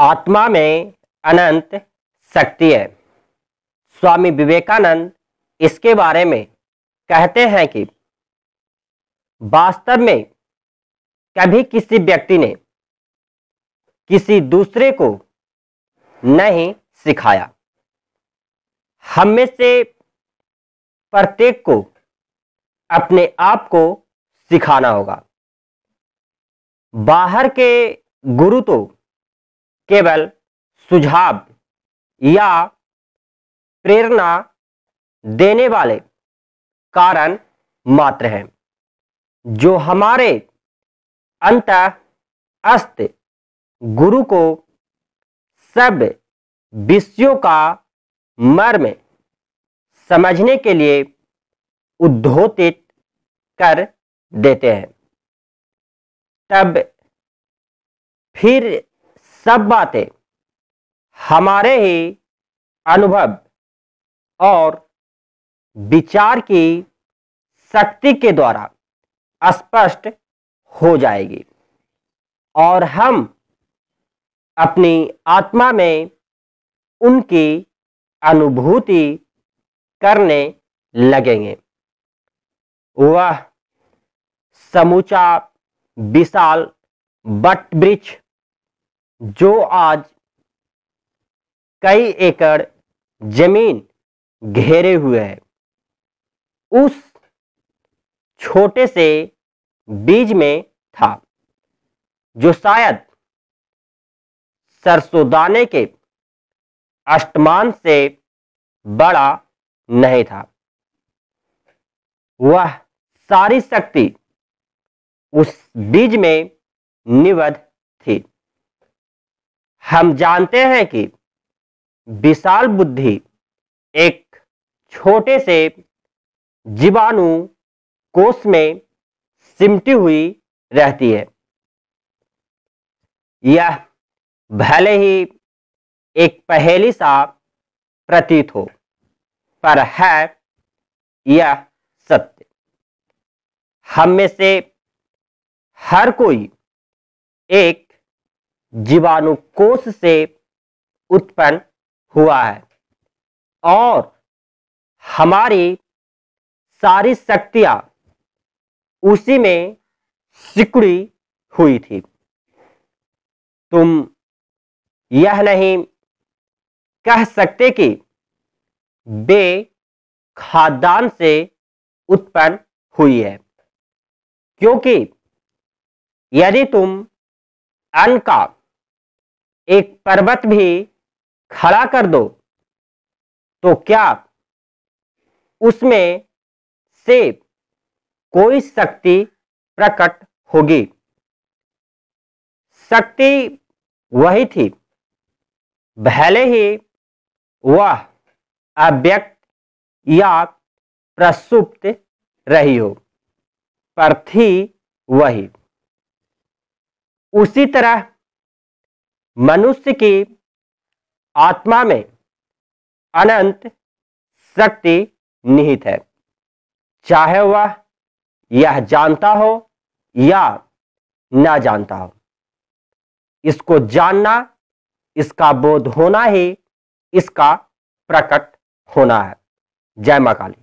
आत्मा में अनंत शक्ति है स्वामी विवेकानंद इसके बारे में कहते हैं कि वास्तव में कभी किसी व्यक्ति ने किसी दूसरे को नहीं सिखाया हम में से प्रत्येक को अपने आप को सिखाना होगा बाहर के गुरु तो केवल सुझाव या प्रेरणा देने वाले कारण मात्र हैं जो हमारे अंत अस्त गुरु को सब विषयों का मर्म समझने के लिए उद्धोतित कर देते हैं तब फिर सब बातें हमारे ही अनुभव और विचार की शक्ति के द्वारा स्पष्ट हो जाएगी और हम अपनी आत्मा में उनकी अनुभूति करने लगेंगे वह समूचा विशाल बट वृक्ष जो आज कई एकड़ जमीन घेरे हुए है उस छोटे से बीज में था जो शायद सरसों दाने के अष्टमान से बड़ा नहीं था वह सारी शक्ति उस बीज में निबद्ध थी हम जानते हैं कि विशाल बुद्धि एक छोटे से जीवाणु कोष में सिमटी हुई रहती है यह भले ही एक पहेली सा प्रतीत हो पर है यह सत्य हम में से हर कोई एक जीवाणु कोष से उत्पन्न हुआ है और हमारी सारी शक्तियां उसी में सिकुड़ी हुई थी तुम यह नहीं कह सकते कि वे खाद्यान्न से उत्पन्न हुई है क्योंकि यदि तुम अन्न का एक पर्वत भी खड़ा कर दो तो क्या उसमें से कोई शक्ति प्रकट होगी शक्ति वही थी भले ही वह अव्यक्त या प्रसुप्त रही हो पर थी वही उसी तरह मनुष्य की आत्मा में अनंत शक्ति निहित है चाहे वह यह जानता हो या ना जानता हो इसको जानना इसका बोध होना ही इसका प्रकट होना है जय मां काली